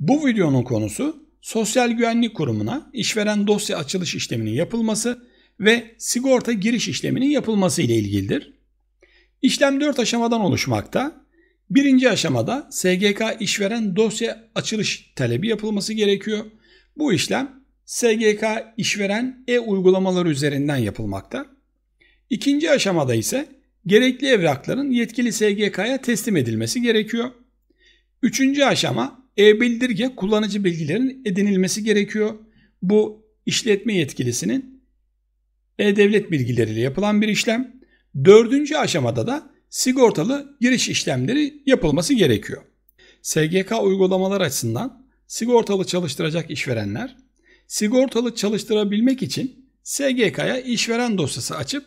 Bu videonun konusu Sosyal Güvenlik Kurumu'na işveren dosya açılış işleminin yapılması ve sigorta giriş işleminin yapılması ile ilgilidir. İşlem 4 aşamadan oluşmakta. Birinci aşamada SGK işveren dosya açılış talebi yapılması gerekiyor. Bu işlem SGK işveren e-uygulamaları üzerinden yapılmakta. İkinci aşamada ise gerekli evrakların yetkili SGK'ya teslim edilmesi gerekiyor. Üçüncü aşama e-bildirge kullanıcı bilgilerinin edinilmesi gerekiyor. Bu işletme yetkilisinin e-devlet bilgileriyle yapılan bir işlem. Dördüncü aşamada da sigortalı giriş işlemleri yapılması gerekiyor. SGK uygulamalar açısından sigortalı çalıştıracak işverenler sigortalı çalıştırabilmek için SGK'ya işveren dosyası açıp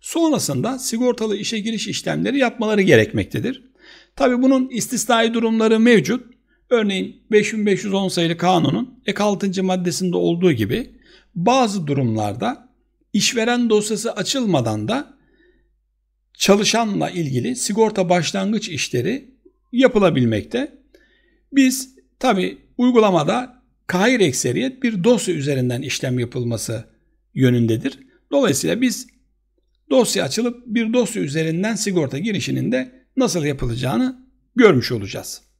sonrasında sigortalı işe giriş işlemleri yapmaları gerekmektedir. Tabi bunun istisnai durumları mevcut. Örneğin 5510 sayılı kanunun ek 6. maddesinde olduğu gibi bazı durumlarda işveren dosyası açılmadan da çalışanla ilgili sigorta başlangıç işleri yapılabilmekte. Biz tabi uygulamada kahir ekseriyet bir dosya üzerinden işlem yapılması yönündedir. Dolayısıyla biz dosya açılıp bir dosya üzerinden sigorta girişinin de nasıl yapılacağını görmüş olacağız.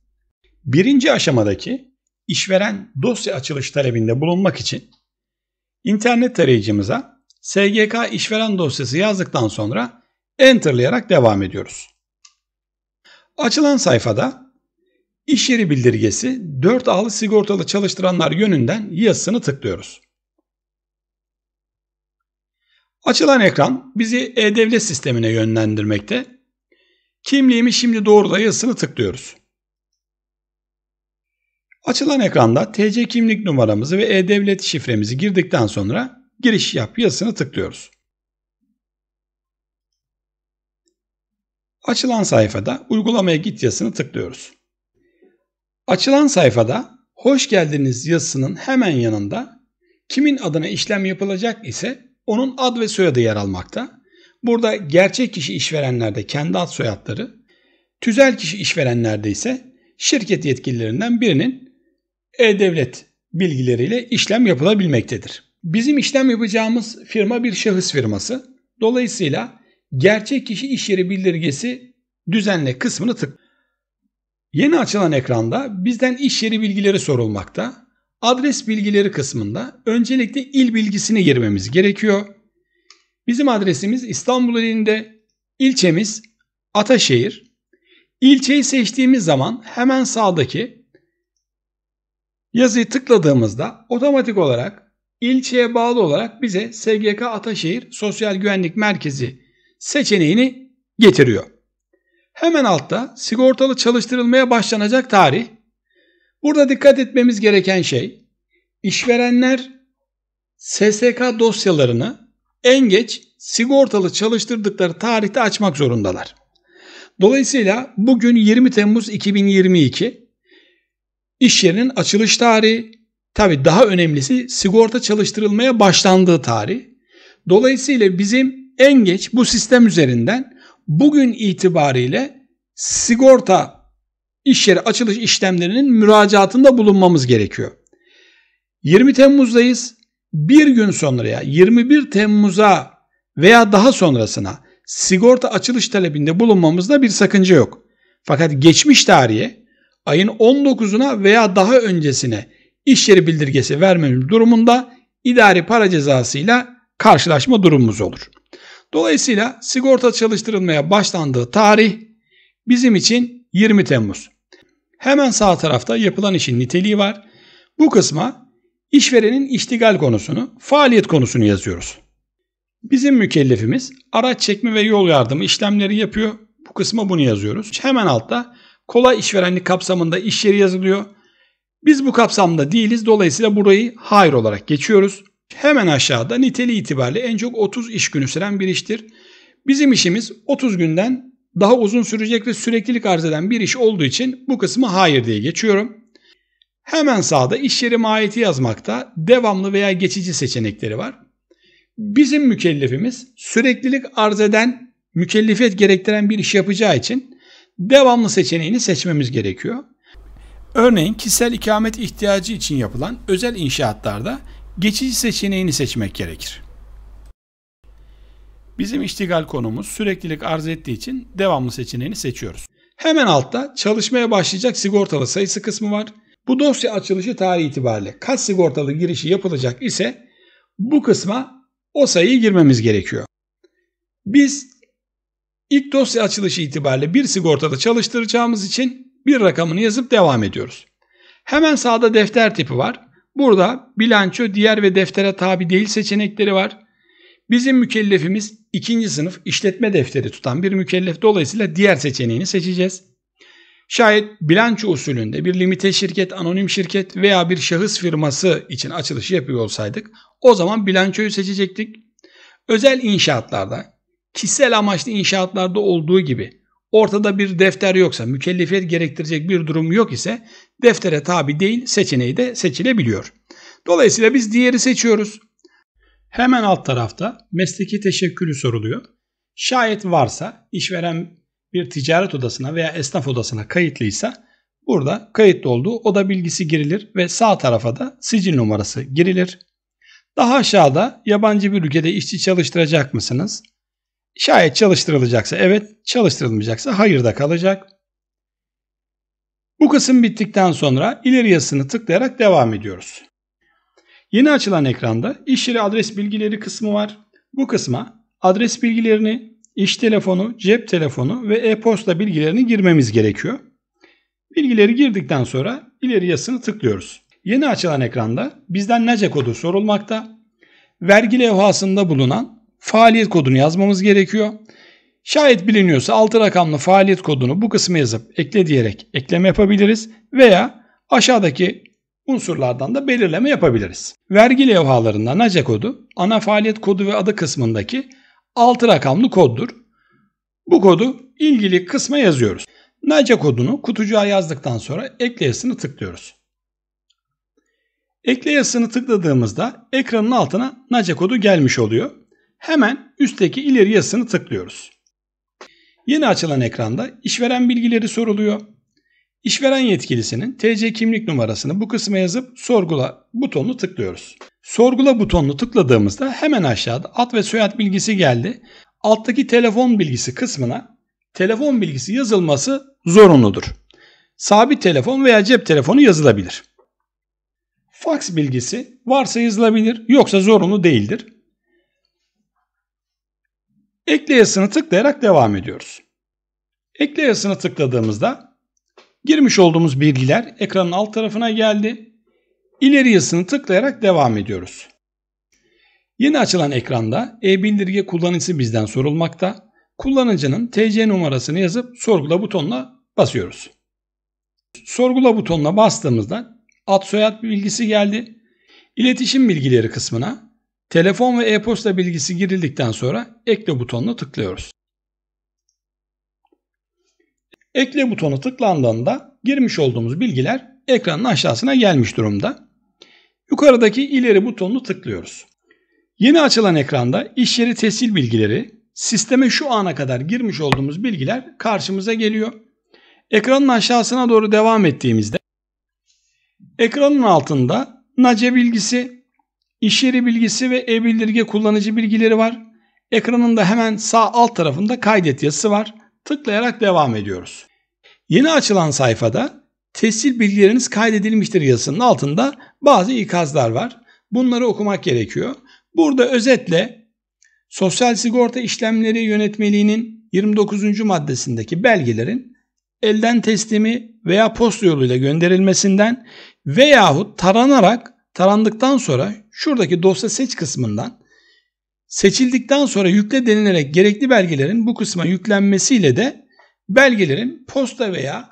Birinci aşamadaki işveren dosya açılış talebinde bulunmak için internet tarayıcımıza SGK işveren dosyası yazdıktan sonra enterlayarak devam ediyoruz. Açılan sayfada iş yeri bildirgesi 4 ağlı sigortalı çalıştıranlar yönünden yazısını tıklıyoruz. Açılan ekran bizi e-devlet sistemine yönlendirmekte. Kimliğimi şimdi doğrula yazısını tıklıyoruz. Açılan ekranda TC kimlik numaramızı ve e-devlet şifremizi girdikten sonra giriş yap yazısını tıklıyoruz. Açılan sayfada uygulamaya git yazısını tıklıyoruz. Açılan sayfada hoş geldiniz yazısının hemen yanında kimin adına işlem yapılacak ise onun ad ve soyadı yer almakta. Burada gerçek kişi işverenlerde kendi ad soyadları, tüzel kişi işverenlerde ise şirket yetkililerinden birinin e-devlet bilgileriyle işlem yapılabilmektedir. Bizim işlem yapacağımız firma bir şahıs firması. Dolayısıyla gerçek kişi iş yeri bildirgesi düzenle kısmını tık. Yeni açılan ekranda bizden iş yeri bilgileri sorulmakta. Adres bilgileri kısmında öncelikle il bilgisini girmemiz gerekiyor. Bizim adresimiz İstanbul ilinde, ilçemiz Ataşehir. İlçeyi seçtiğimiz zaman hemen sağdaki Yazıyı tıkladığımızda otomatik olarak ilçeye bağlı olarak bize SGK Ataşehir Sosyal Güvenlik Merkezi seçeneğini getiriyor. Hemen altta sigortalı çalıştırılmaya başlanacak tarih. Burada dikkat etmemiz gereken şey işverenler SSK dosyalarını en geç sigortalı çalıştırdıkları tarihte açmak zorundalar. Dolayısıyla bugün 20 Temmuz 2022 iş yerinin açılış tarihi, tabi daha önemlisi sigorta çalıştırılmaya başlandığı tarih. Dolayısıyla bizim en geç bu sistem üzerinden bugün itibariyle sigorta iş yeri açılış işlemlerinin müracaatında bulunmamız gerekiyor. 20 Temmuz'dayız. Bir gün sonraya 21 Temmuz'a veya daha sonrasına sigorta açılış talebinde bulunmamızda bir sakınca yok. Fakat geçmiş tarihe ayın 19'una veya daha öncesine iş yeri bildirgesi vermemiz durumunda idari para cezasıyla karşılaşma durumumuz olur. Dolayısıyla sigorta çalıştırılmaya başlandığı tarih bizim için 20 Temmuz. Hemen sağ tarafta yapılan işin niteliği var. Bu kısma işverenin iştigal konusunu, faaliyet konusunu yazıyoruz. Bizim mükellefimiz araç çekme ve yol yardımı işlemleri yapıyor. Bu kısma bunu yazıyoruz. Hemen altta kolay işverenlik kapsamında iş yeri yazılıyor. Biz bu kapsamda değiliz. Dolayısıyla burayı hayır olarak geçiyoruz. Hemen aşağıda niteliği itibariyle en çok 30 iş günü süren bir iştir. Bizim işimiz 30 günden daha uzun sürecek ve süreklilik arz eden bir iş olduğu için bu kısmı hayır diye geçiyorum. Hemen sağda iş yeri mahiyeti yazmakta devamlı veya geçici seçenekleri var. Bizim mükellefimiz süreklilik arz eden, mükellefiyet gerektiren bir iş yapacağı için devamlı seçeneğini seçmemiz gerekiyor. Örneğin kişisel ikamet ihtiyacı için yapılan özel inşaatlarda geçici seçeneğini seçmek gerekir. Bizim iştigal konumuz süreklilik arz ettiği için devamlı seçeneğini seçiyoruz. Hemen altta çalışmaya başlayacak sigortalı sayısı kısmı var. Bu dosya açılışı tarihi itibariyle kaç sigortalı girişi yapılacak ise bu kısma o sayıyı girmemiz gerekiyor. Biz İlk dosya açılışı itibariyle bir sigortada çalıştıracağımız için bir rakamını yazıp devam ediyoruz. Hemen sağda defter tipi var. Burada bilanço, diğer ve deftere tabi değil seçenekleri var. Bizim mükellefimiz ikinci sınıf işletme defteri tutan bir mükellef dolayısıyla diğer seçeneğini seçeceğiz. Şayet bilanço usulünde bir limite şirket, anonim şirket veya bir şahıs firması için açılışı yapıyor olsaydık o zaman bilançoyu seçecektik. Özel inşaatlarda kişisel amaçlı inşaatlarda olduğu gibi ortada bir defter yoksa, mükellefiyet gerektirecek bir durum yok ise deftere tabi değil seçeneği de seçilebiliyor. Dolayısıyla biz diğeri seçiyoruz. Hemen alt tarafta mesleki teşekkülü soruluyor. Şayet varsa işveren bir ticaret odasına veya esnaf odasına kayıtlıysa burada kayıtlı olduğu oda bilgisi girilir ve sağ tarafa da sicil numarası girilir. Daha aşağıda yabancı bir ülkede işçi çalıştıracak mısınız? Şayet çalıştırılacaksa evet, çalıştırılmayacaksa hayır da kalacak. Bu kısım bittikten sonra ileri yazısını tıklayarak devam ediyoruz. Yeni açılan ekranda iş yeri adres bilgileri kısmı var. Bu kısma adres bilgilerini, iş telefonu, cep telefonu ve e-posta bilgilerini girmemiz gerekiyor. Bilgileri girdikten sonra ileri yazısını tıklıyoruz. Yeni açılan ekranda bizden nece kodu sorulmakta. Vergi levhasında bulunan faaliyet kodunu yazmamız gerekiyor. Şayet biliniyorsa 6 rakamlı faaliyet kodunu bu kısmı yazıp ekle diyerek ekleme yapabiliriz veya aşağıdaki unsurlardan da belirleme yapabiliriz. Vergi levhalarında NACE kodu ana faaliyet kodu ve adı kısmındaki 6 rakamlı koddur. Bu kodu ilgili kısma yazıyoruz. NACE kodunu kutucuğa yazdıktan sonra ekle yazısını tıklıyoruz. Ekle yazısını tıkladığımızda ekranın altına NACE kodu gelmiş oluyor. Hemen üstteki ileri yazısını tıklıyoruz. Yeni açılan ekranda işveren bilgileri soruluyor. İşveren yetkilisinin TC kimlik numarasını bu kısma yazıp sorgula butonunu tıklıyoruz. Sorgula butonunu tıkladığımızda hemen aşağıda ad ve soyad bilgisi geldi. Alttaki telefon bilgisi kısmına telefon bilgisi yazılması zorunludur. Sabit telefon veya cep telefonu yazılabilir. Fax bilgisi varsa yazılabilir, yoksa zorunlu değildir. Ekleyesini tıklayarak devam ediyoruz. Ekleyesini tıkladığımızda girmiş olduğumuz bilgiler ekranın alt tarafına geldi. İleriyesini tıklayarak devam ediyoruz. Yeni açılan ekranda e-bildirge kullanıcısı bizden sorulmakta. Kullanıcının TC numarasını yazıp sorgula butonuna basıyoruz. Sorgula butonuna bastığımızda ad soyad bilgisi geldi. İletişim bilgileri kısmına Telefon ve e-posta bilgisi girildikten sonra ekle butonuna tıklıyoruz. Ekle butonu tıklandığında girmiş olduğumuz bilgiler ekranın aşağısına gelmiş durumda. Yukarıdaki ileri butonunu tıklıyoruz. Yeni açılan ekranda iş yeri tescil bilgileri, sisteme şu ana kadar girmiş olduğumuz bilgiler karşımıza geliyor. Ekranın aşağısına doğru devam ettiğimizde ekranın altında NACE bilgisi, İş yeri bilgisi ve e-bildirge kullanıcı bilgileri var. Ekranın da hemen sağ alt tarafında kaydet yazısı var. Tıklayarak devam ediyoruz. Yeni açılan sayfada tescil bilgileriniz kaydedilmiştir yazısının altında bazı ikazlar var. Bunları okumak gerekiyor. Burada özetle sosyal sigorta işlemleri yönetmeliğinin 29. maddesindeki belgelerin elden teslimi veya posta yoluyla gönderilmesinden veyahut taranarak tarandıktan sonra şuradaki dosya seç kısmından seçildikten sonra yükle denilerek gerekli belgelerin bu kısma yüklenmesiyle de belgelerin posta veya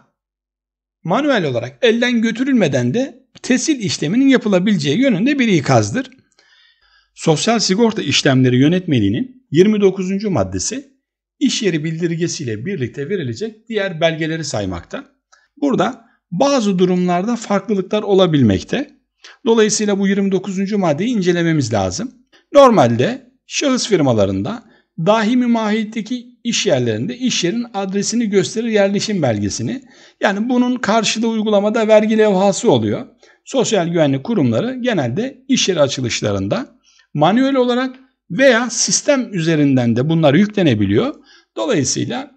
manuel olarak elden götürülmeden de teslim işleminin yapılabileceği yönünde bir ikazdır. Sosyal Sigorta İşlemleri Yönetmeliğinin 29. maddesi iş yeri bildirgesiyle birlikte verilecek diğer belgeleri saymakta. Burada bazı durumlarda farklılıklar olabilmekte. Dolayısıyla bu 29. maddeyi incelememiz lazım. Normalde şahıs firmalarında daimi mahiyetteki iş yerlerinde iş yerin adresini gösterir yerleşim belgesini. Yani bunun karşılığı uygulamada vergi levhası oluyor. Sosyal güvenlik kurumları genelde iş yeri açılışlarında manuel olarak veya sistem üzerinden de bunlar yüklenebiliyor. Dolayısıyla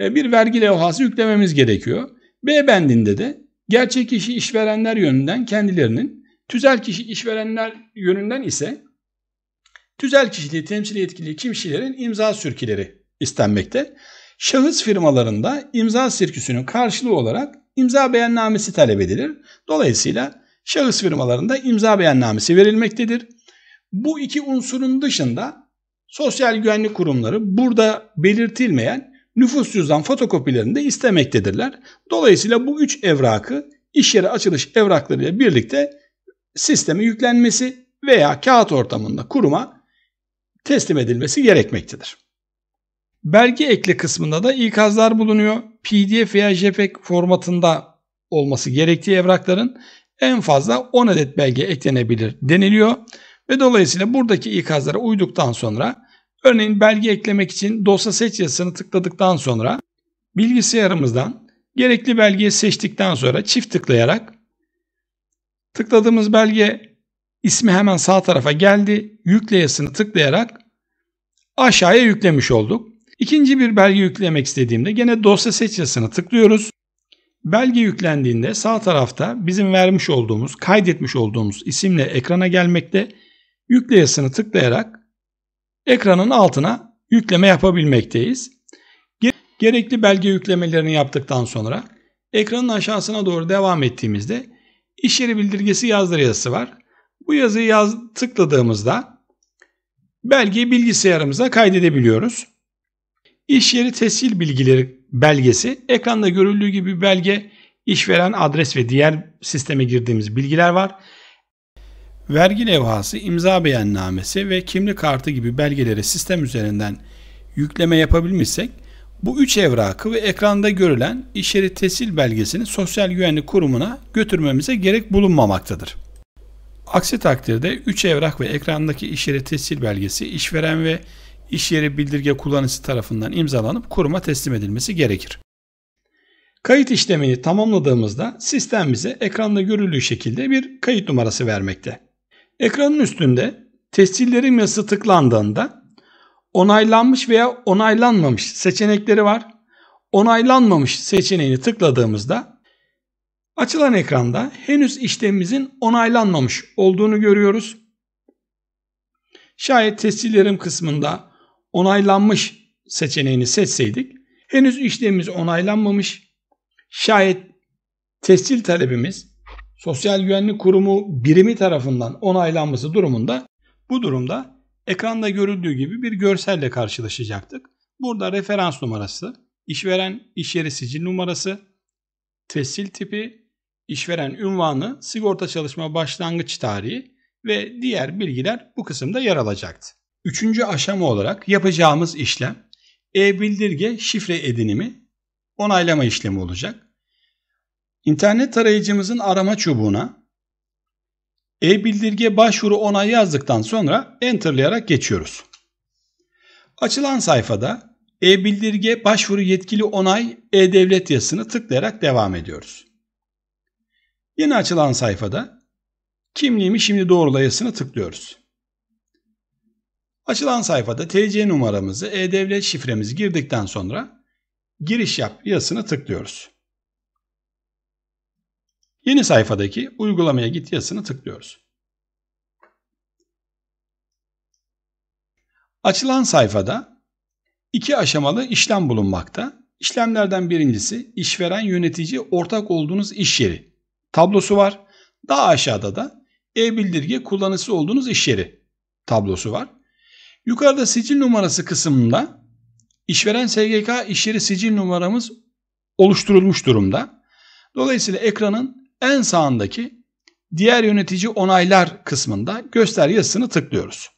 e, bir vergi levhası yüklememiz gerekiyor. B bendinde de gerçek işi işverenler yönünden kendilerinin Tüzel kişi işverenler yönünden ise tüzel kişiliği temsil yetkili kimşilerin imza sürkileri istenmekte. Şahıs firmalarında imza sirküsünün karşılığı olarak imza beyannamesi talep edilir. Dolayısıyla şahıs firmalarında imza beyannamesi verilmektedir. Bu iki unsurun dışında sosyal güvenlik kurumları burada belirtilmeyen nüfus cüzdan fotokopilerini de istemektedirler. Dolayısıyla bu üç evrakı iş yeri açılış evraklarıyla birlikte sisteme yüklenmesi veya kağıt ortamında kuruma teslim edilmesi gerekmektedir. Belge ekle kısmında da ikazlar bulunuyor. PDF veya JPEG formatında olması gerektiği evrakların en fazla 10 adet belge eklenebilir deniliyor. Ve dolayısıyla buradaki ikazlara uyduktan sonra örneğin belge eklemek için dosya seç yazısını tıkladıktan sonra bilgisayarımızdan gerekli belgeyi seçtikten sonra çift tıklayarak Tıkladığımız belge ismi hemen sağ tarafa geldi. Yükleyesini tıklayarak aşağıya yüklemiş olduk. İkinci bir belge yüklemek istediğimde gene dosya seç tıklıyoruz. Belge yüklendiğinde sağ tarafta bizim vermiş olduğumuz, kaydetmiş olduğumuz isimle ekrana gelmekte. Yükleyesini tıklayarak ekranın altına yükleme yapabilmekteyiz. Gerekli belge yüklemelerini yaptıktan sonra ekranın aşağısına doğru devam ettiğimizde iş yeri bildirgesi yazdır yazısı var. Bu yazıyı yaz, tıkladığımızda belgeyi bilgisayarımıza kaydedebiliyoruz. İş yeri tescil bilgileri belgesi ekranda görüldüğü gibi belge işveren adres ve diğer sisteme girdiğimiz bilgiler var. Vergi levhası, imza beyannamesi ve kimlik kartı gibi belgeleri sistem üzerinden yükleme yapabilmişsek bu üç evrakı ve ekranda görülen işyeri tescil belgesini Sosyal Güvenlik Kurumu'na götürmemize gerek bulunmamaktadır. Aksi takdirde 3 evrak ve ekrandaki işyeri tescil belgesi işveren ve işyeri bildirge kullanıcısı tarafından imzalanıp kuruma teslim edilmesi gerekir. Kayıt işlemini tamamladığımızda sistem bize ekranda görüldüğü şekilde bir kayıt numarası vermekte. Ekranın üstünde tescillerin yazısı tıklandığında onaylanmış veya onaylanmamış seçenekleri var. Onaylanmamış seçeneğini tıkladığımızda açılan ekranda henüz işlemimizin onaylanmamış olduğunu görüyoruz. Şayet tescillerim kısmında onaylanmış seçeneğini seçseydik henüz işlemimiz onaylanmamış. Şayet tescil talebimiz Sosyal Güvenlik Kurumu birimi tarafından onaylanması durumunda bu durumda Ekranda görüldüğü gibi bir görselle karşılaşacaktık. Burada referans numarası, işveren iş yeri sicil numarası, tescil tipi, işveren ünvanı, sigorta çalışma başlangıç tarihi ve diğer bilgiler bu kısımda yer alacaktı. Üçüncü aşama olarak yapacağımız işlem e-bildirge şifre edinimi onaylama işlemi olacak. İnternet tarayıcımızın arama çubuğuna e-bildirge başvuru onay yazdıktan sonra enterlayarak geçiyoruz. Açılan sayfada e-bildirge başvuru yetkili onay e-devlet yazısını tıklayarak devam ediyoruz. Yeni açılan sayfada kimliğimi şimdi doğrula yazısını tıklıyoruz. Açılan sayfada TC numaramızı, e-devlet şifremizi girdikten sonra giriş yap yazısını tıklıyoruz. Yeni sayfadaki uygulamaya git yazısını tıklıyoruz. Açılan sayfada iki aşamalı işlem bulunmakta. İşlemlerden birincisi işveren yönetici ortak olduğunuz iş yeri tablosu var. Daha aşağıda da e-bildirge kullanıcısı olduğunuz iş yeri tablosu var. Yukarıda sicil numarası kısmında işveren SGK iş yeri sicil numaramız oluşturulmuş durumda. Dolayısıyla ekranın en sağındaki diğer yönetici onaylar kısmında göster yazısını tıklıyoruz.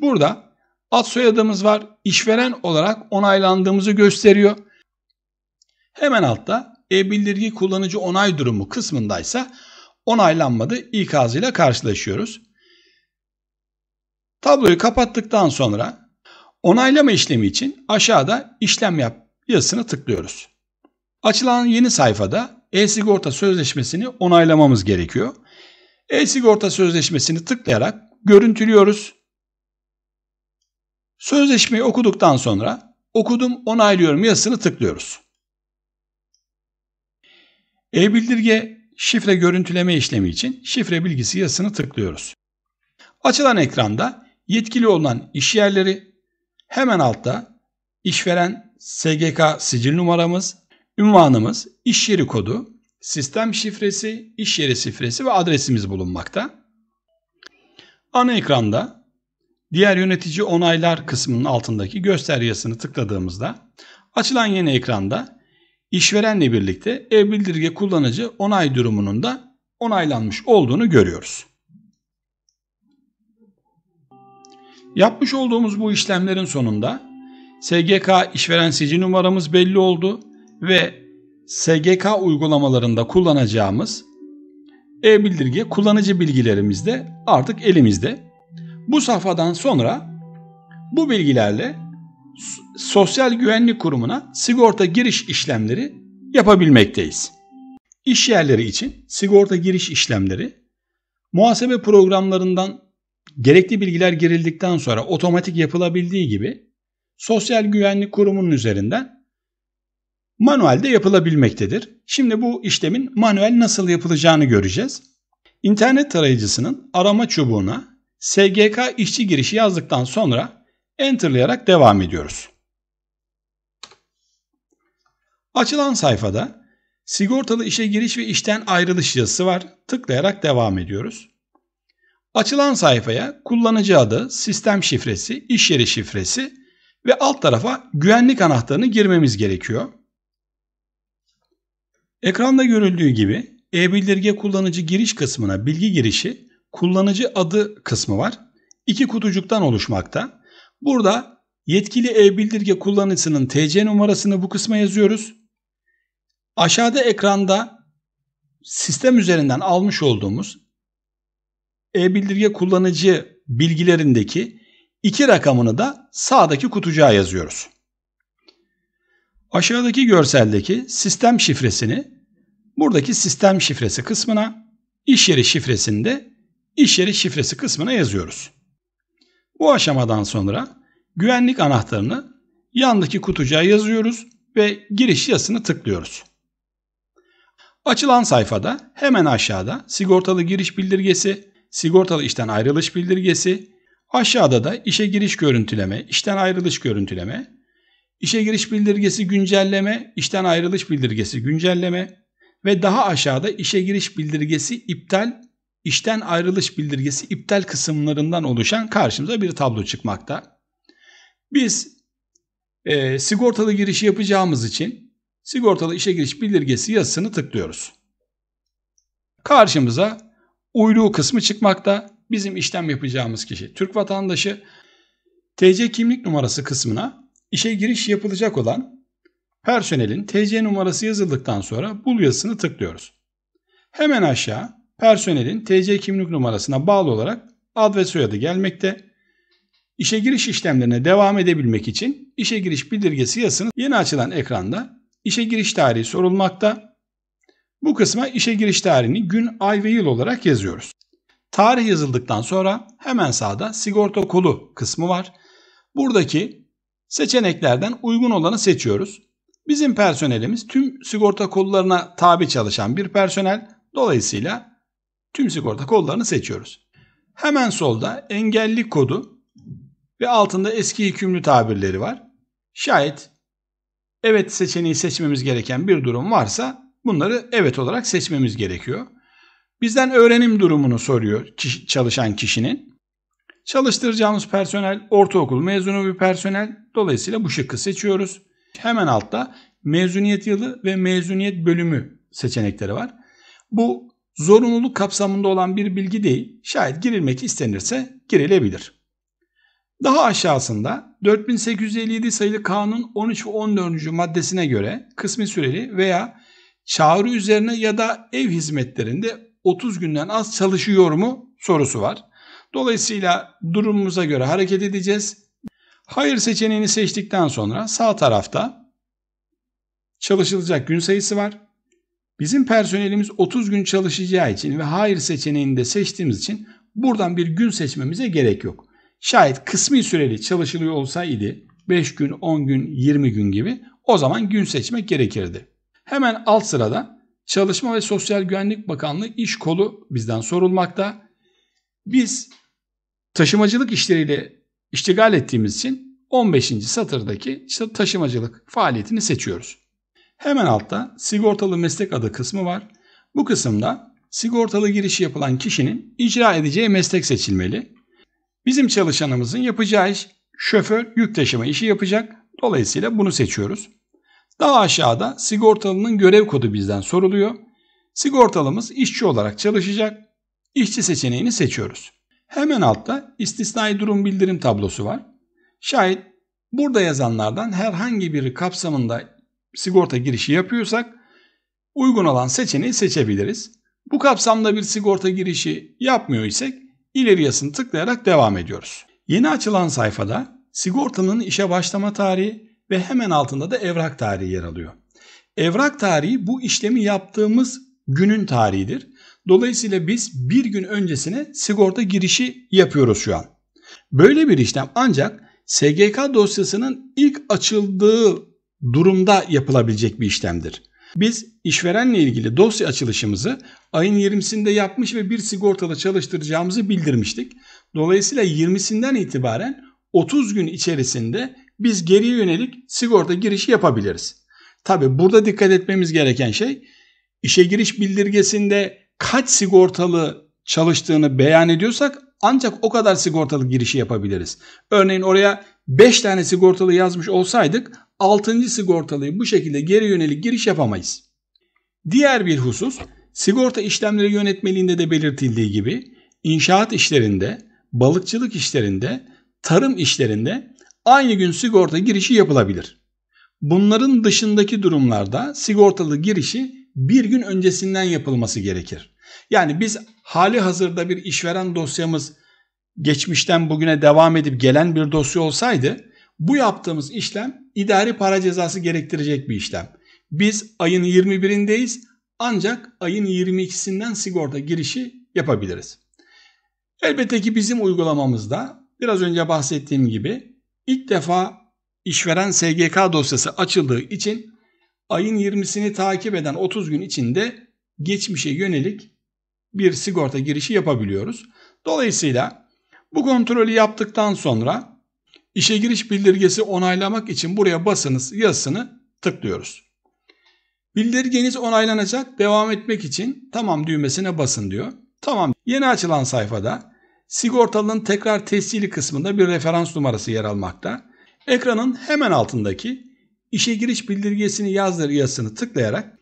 Burada ad soyadımız var. İşveren olarak onaylandığımızı gösteriyor. Hemen altta e-bildirgi kullanıcı onay durumu kısmındaysa onaylanmadı ikazıyla karşılaşıyoruz. Tabloyu kapattıktan sonra onaylama işlemi için aşağıda işlem yap yazısını tıklıyoruz. Açılan yeni sayfada e-sigorta sözleşmesini onaylamamız gerekiyor. E-sigorta sözleşmesini tıklayarak görüntülüyoruz. Sözleşmeyi okuduktan sonra okudum onaylıyorum yazısını tıklıyoruz. E-bildirge şifre görüntüleme işlemi için şifre bilgisi yazısını tıklıyoruz. Açılan ekranda yetkili olan iş yerleri hemen altta işveren SGK sicil numaramız Ünvanımız, iş yeri kodu, sistem şifresi, iş yeri şifresi ve adresimiz bulunmakta. Ana ekranda diğer yönetici onaylar kısmının altındaki göster yazısını tıkladığımızda açılan yeni ekranda işverenle birlikte e-bildirge kullanıcı onay durumunun da onaylanmış olduğunu görüyoruz. Yapmış olduğumuz bu işlemlerin sonunda SGK işveren sicil numaramız belli oldu ve SGK uygulamalarında kullanacağımız e-bildirge kullanıcı bilgilerimiz de artık elimizde. Bu safhadan sonra bu bilgilerle Sosyal Güvenlik Kurumu'na sigorta giriş işlemleri yapabilmekteyiz. İş yerleri için sigorta giriş işlemleri muhasebe programlarından gerekli bilgiler girildikten sonra otomatik yapılabildiği gibi Sosyal Güvenlik Kurumu'nun üzerinden manuelde yapılabilmektedir. Şimdi bu işlemin manuel nasıl yapılacağını göreceğiz. İnternet tarayıcısının arama çubuğuna SGK işçi girişi yazdıktan sonra enterlayarak devam ediyoruz. Açılan sayfada sigortalı işe giriş ve işten ayrılış yazısı var. Tıklayarak devam ediyoruz. Açılan sayfaya kullanıcı adı, sistem şifresi, iş yeri şifresi ve alt tarafa güvenlik anahtarını girmemiz gerekiyor. Ekranda görüldüğü gibi e-bildirge kullanıcı giriş kısmına bilgi girişi, kullanıcı adı kısmı var. İki kutucuktan oluşmakta. Burada yetkili e-bildirge kullanıcısının TC numarasını bu kısma yazıyoruz. Aşağıda ekranda sistem üzerinden almış olduğumuz e-bildirge kullanıcı bilgilerindeki iki rakamını da sağdaki kutucuğa yazıyoruz. Aşağıdaki görseldeki sistem şifresini buradaki sistem şifresi kısmına, iş yeri şifresini de iş yeri şifresi kısmına yazıyoruz. Bu aşamadan sonra güvenlik anahtarını yandaki kutucuğa yazıyoruz ve giriş yazısını tıklıyoruz. Açılan sayfada hemen aşağıda sigortalı giriş bildirgesi, sigortalı işten ayrılış bildirgesi, aşağıda da işe giriş görüntüleme, işten ayrılış görüntüleme, işe giriş bildirgesi güncelleme, işten ayrılış bildirgesi güncelleme, ve daha aşağıda işe giriş bildirgesi iptal, işten ayrılış bildirgesi iptal kısımlarından oluşan karşımıza bir tablo çıkmakta. Biz e, sigortalı girişi yapacağımız için sigortalı işe giriş bildirgesi yazısını tıklıyoruz. Karşımıza uyruğu kısmı çıkmakta. Bizim işlem yapacağımız kişi Türk vatandaşı. TC kimlik numarası kısmına işe giriş yapılacak olan Personelin TC numarası yazıldıktan sonra bul yazısını tıklıyoruz. Hemen aşağı personelin TC kimlik numarasına bağlı olarak ad ve soyadı gelmekte. İşe giriş işlemlerine devam edebilmek için işe giriş bildirgesi yazısını yeni açılan ekranda işe giriş tarihi sorulmakta. Bu kısma işe giriş tarihini gün, ay ve yıl olarak yazıyoruz. Tarih yazıldıktan sonra hemen sağda sigorta kolu kısmı var. Buradaki seçeneklerden uygun olanı seçiyoruz. Bizim personelimiz tüm sigorta kollarına tabi çalışan bir personel. Dolayısıyla tüm sigorta kollarını seçiyoruz. Hemen solda engelli kodu ve altında eski hükümlü tabirleri var. Şayet evet seçeneği seçmemiz gereken bir durum varsa bunları evet olarak seçmemiz gerekiyor. Bizden öğrenim durumunu soruyor çalışan kişinin. Çalıştıracağımız personel ortaokul mezunu bir personel. Dolayısıyla bu şıkkı seçiyoruz. Hemen altta mezuniyet yılı ve mezuniyet bölümü seçenekleri var. Bu zorunluluk kapsamında olan bir bilgi değil. Şayet girilmek istenirse girilebilir. Daha aşağısında 4857 sayılı kanun 13 ve 14. maddesine göre kısmi süreli veya çağrı üzerine ya da ev hizmetlerinde 30 günden az çalışıyor mu sorusu var. Dolayısıyla durumumuza göre hareket edeceğiz. Hayır seçeneğini seçtikten sonra sağ tarafta çalışılacak gün sayısı var. Bizim personelimiz 30 gün çalışacağı için ve hayır seçeneğini de seçtiğimiz için buradan bir gün seçmemize gerek yok. Şayet kısmi süreli çalışılıyor olsaydı 5 gün, 10 gün, 20 gün gibi o zaman gün seçmek gerekirdi. Hemen alt sırada Çalışma ve Sosyal Güvenlik Bakanlığı iş kolu bizden sorulmakta. Biz taşımacılık işleriyle iştigal ettiğimiz için 15. satırdaki taşımacılık faaliyetini seçiyoruz. Hemen altta sigortalı meslek adı kısmı var. Bu kısımda sigortalı girişi yapılan kişinin icra edeceği meslek seçilmeli. Bizim çalışanımızın yapacağı iş şoför yük taşıma işi yapacak. Dolayısıyla bunu seçiyoruz. Daha aşağıda sigortalının görev kodu bizden soruluyor. Sigortalımız işçi olarak çalışacak. İşçi seçeneğini seçiyoruz. Hemen altta istisnai durum bildirim tablosu var. Şayet burada yazanlardan herhangi biri kapsamında sigorta girişi yapıyorsak uygun olan seçeneği seçebiliriz. Bu kapsamda bir sigorta girişi yapmıyor isek ileriyasını tıklayarak devam ediyoruz. Yeni açılan sayfada sigortanın işe başlama tarihi ve hemen altında da evrak tarihi yer alıyor. Evrak tarihi bu işlemi yaptığımız günün tarihidir Dolayısıyla biz bir gün öncesine sigorta girişi yapıyoruz şu an. Böyle bir işlem ancak SGK dosyasının ilk açıldığı durumda yapılabilecek bir işlemdir. Biz işverenle ilgili dosya açılışımızı ayın 20'sinde yapmış ve bir sigortalı çalıştıracağımızı bildirmiştik. Dolayısıyla 20'sinden itibaren 30 gün içerisinde biz geriye yönelik sigorta girişi yapabiliriz. Tabi burada dikkat etmemiz gereken şey işe giriş bildirgesinde kaç sigortalı çalıştığını beyan ediyorsak ancak o kadar sigortalı girişi yapabiliriz. Örneğin oraya 5 tane sigortalı yazmış olsaydık 6. sigortalıyı bu şekilde geri yönelik giriş yapamayız. Diğer bir husus sigorta işlemleri yönetmeliğinde de belirtildiği gibi inşaat işlerinde, balıkçılık işlerinde, tarım işlerinde aynı gün sigorta girişi yapılabilir. Bunların dışındaki durumlarda sigortalı girişi bir gün öncesinden yapılması gerekir. Yani biz hali hazırda bir işveren dosyamız geçmişten bugüne devam edip gelen bir dosya olsaydı bu yaptığımız işlem idari para cezası gerektirecek bir işlem. Biz ayın 21'indeyiz ancak ayın 22'sinden sigorta girişi yapabiliriz. Elbette ki bizim uygulamamızda biraz önce bahsettiğim gibi ilk defa işveren SGK dosyası açıldığı için ayın 20'sini takip eden 30 gün içinde geçmişe yönelik bir sigorta girişi yapabiliyoruz. Dolayısıyla bu kontrolü yaptıktan sonra işe giriş bildirgesi onaylamak için buraya basınız yazısını tıklıyoruz. Bildirgeniz onaylanacak. Devam etmek için tamam düğmesine basın diyor. Tamam. Yeni açılan sayfada sigortalının tekrar tescili kısmında bir referans numarası yer almakta. Ekranın hemen altındaki İşe giriş bildirgesini yazdır yazısını tıklayarak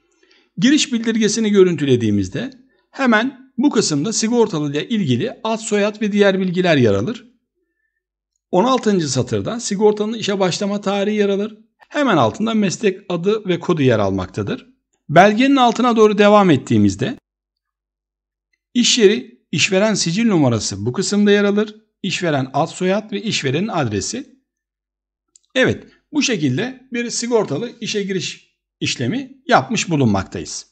giriş bildirgesini görüntülediğimizde hemen bu kısımda sigortalı ile ilgili ad, soyad ve diğer bilgiler yer alır. 16. satırda sigortanın işe başlama tarihi yer alır. Hemen altında meslek adı ve kodu yer almaktadır. Belgenin altına doğru devam ettiğimizde iş yeri, işveren sicil numarası bu kısımda yer alır. İşveren ad soyad ve işverenin adresi. Evet, bu şekilde bir sigortalı işe giriş işlemi yapmış bulunmaktayız.